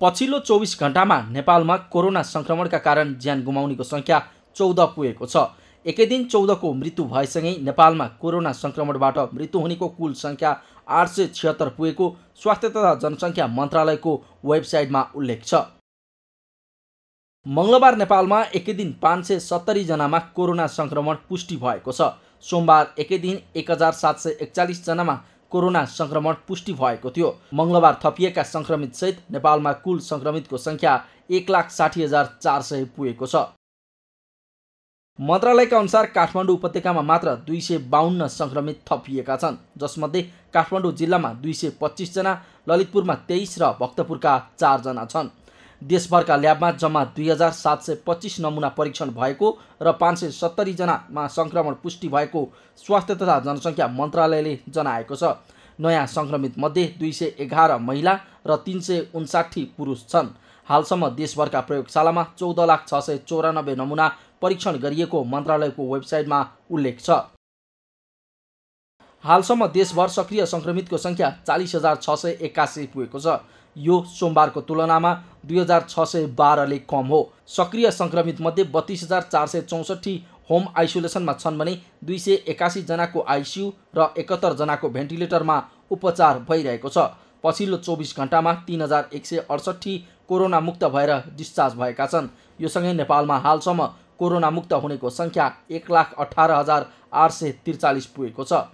पछिल्लो चौबिस घन्टामा नेपालमा कोरोना सङ्क्रमणका कारण ज्यान गुमाउनेको सङ्ख्या चौध पुगेको छ एकै दिन चौधको मृत्यु भएसँगै नेपालमा कोरोना सङ्क्रमणबाट मृत्यु हुनेको कुल सङ्ख्या आठ सय छिहत्तर पुगेको स्वास्थ्य तथा जनसङ्ख्या मन्त्रालयको वेबसाइटमा उल्लेख छ मङ्गलबार नेपालमा एकै दिन पाँच सय सत्तरीजनामा कोरोना सङ्क्रमण पुष्टि भएको छ सोमबार एकै दिन एक हजार सात सय एकचालिसजनामा कोरोना सङ्क्रमण पुष्टि भएको थियो मङ्गलबार थपिएका सङ्क्रमितसहित नेपालमा कुल सङ्क्रमितको सङ्ख्या एक लाख साठी हजार चार सय पुगेको छ मन्त्रालयका अनुसार काठमाडौँ उपत्यकामा मात्र दुई सय बाहन्न सङ्क्रमित थपिएका छन् जसमध्ये काठमाडौँ जिल्लामा दुई सय पच्चिसजना ललितपुरमा तेइस र भक्तपुरका चारजना छन् देशभरका ल्याबमा जम्मा दुई हजार सात सय पच्चिस नमुना परीक्षण भएको र पाँच सय सत्तरीजनामा सङ्क्रमण पुष्टि भएको स्वास्थ्य तथा जनसङ्ख्या मन्त्रालयले जनाएको छ नयाँ सङ्क्रमितमध्ये दुई सय एघार महिला र तिन सय उन्साठी पुरुष छन् हालसम्म देशभरका प्रयोगशालामा चौध लाख छ सय चौरानब्बे नमुना परीक्षण गरिएको मन्त्रालयको वेबसाइटमा उल्लेख छ हालसम्म देशभर सक्रिय सङ्क्रमितको सङ्ख्या चालिस हजार छ सय एक्कासी पुगेको छ यो सोमबारको तुलनामा दुई हजार छ सय बाह्रले कम हो सक्रिय सङ्क्रमितमध्ये बत्तिस हजार चार सय चौसठी होम आइसोलेसनमा छन् भने दुई सय एकासीजनाको आइसियु र एकहत्तरजनाको भेन्टिलेटरमा उपचार भइरहेको छ पछिल्लो चौबिस घन्टामा तिन हजार एक सय अडसट्ठी कोरोना मुक्त भएर डिस्चार्ज भएका छन् यो सँगै नेपालमा हालसम्म कोरोना मुक्त हुनेको सङ्ख्या एक लाख अठार हजार आठ सय त्रिचालिस पुगेको छ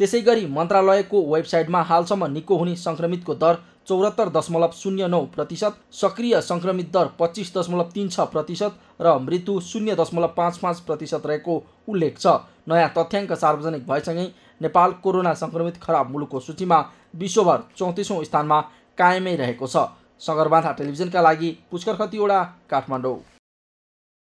त्यसै गरी मन्त्रालयको वेबसाइटमा हालसम्म निको हुने सङ्क्रमितको दर चौरात्तर दशमलव शून्य नौ प्रतिशत सक्रिय सङ्क्रमित दर पच्चिस दशमलव तिन छ प्रतिशत र मृत्यु शून्य दशमलव पाँच पाँच प्रतिशत रहेको उल्लेख छ नयाँ तथ्याङ्क सार्वजनिक भएसँगै नेपाल कोरोना सङ्क्रमित खराब मुलुकको सूचीमा विश्वभर चौतिसौँ स्थानमा कायमै रहेको छ सगरमाथा टेलिभिजनका लागि पुष्कर खतिवडा काठमाडौँ